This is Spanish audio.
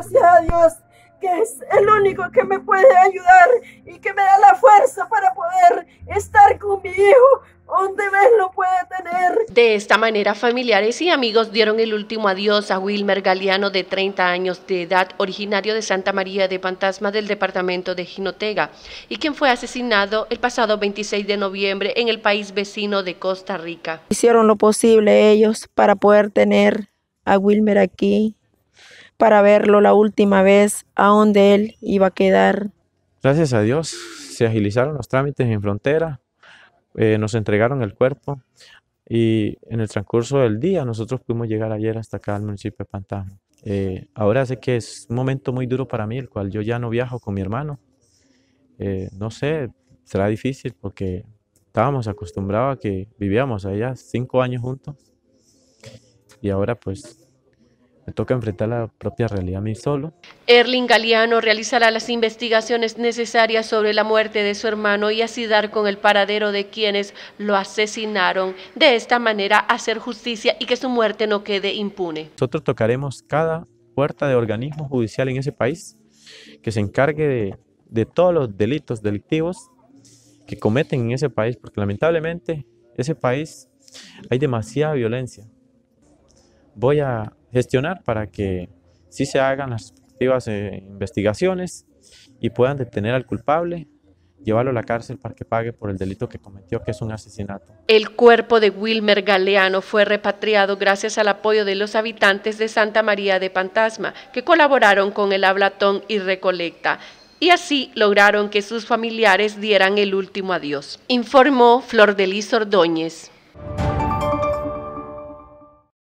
Gracias a Dios que es el único que me puede ayudar y que me da la fuerza para poder estar con mi hijo donde ves lo puede tener. De esta manera, familiares y amigos dieron el último adiós a Wilmer Galeano, de 30 años de edad, originario de Santa María de Pantasma del departamento de Jinotega, y quien fue asesinado el pasado 26 de noviembre en el país vecino de Costa Rica. Hicieron lo posible ellos para poder tener a Wilmer aquí para verlo la última vez a donde él iba a quedar. Gracias a Dios se agilizaron los trámites en frontera, eh, nos entregaron el cuerpo y en el transcurso del día nosotros pudimos llegar ayer hasta acá al municipio de Pantano. Eh, ahora sé que es un momento muy duro para mí, el cual yo ya no viajo con mi hermano. Eh, no sé, será difícil porque estábamos acostumbrados a que vivíamos allá cinco años juntos y ahora pues me toca enfrentar la propia realidad a mí solo. Erling Galeano realizará las investigaciones necesarias sobre la muerte de su hermano y así dar con el paradero de quienes lo asesinaron. De esta manera hacer justicia y que su muerte no quede impune. Nosotros tocaremos cada puerta de organismo judicial en ese país que se encargue de, de todos los delitos delictivos que cometen en ese país, porque lamentablemente ese país hay demasiada violencia voy a gestionar para que sí se hagan las eh, investigaciones y puedan detener al culpable, llevarlo a la cárcel para que pague por el delito que cometió, que es un asesinato. El cuerpo de Wilmer Galeano fue repatriado gracias al apoyo de los habitantes de Santa María de Pantasma, que colaboraron con el Hablatón y Recolecta y así lograron que sus familiares dieran el último adiós, informó Flor de Liz Ordóñez.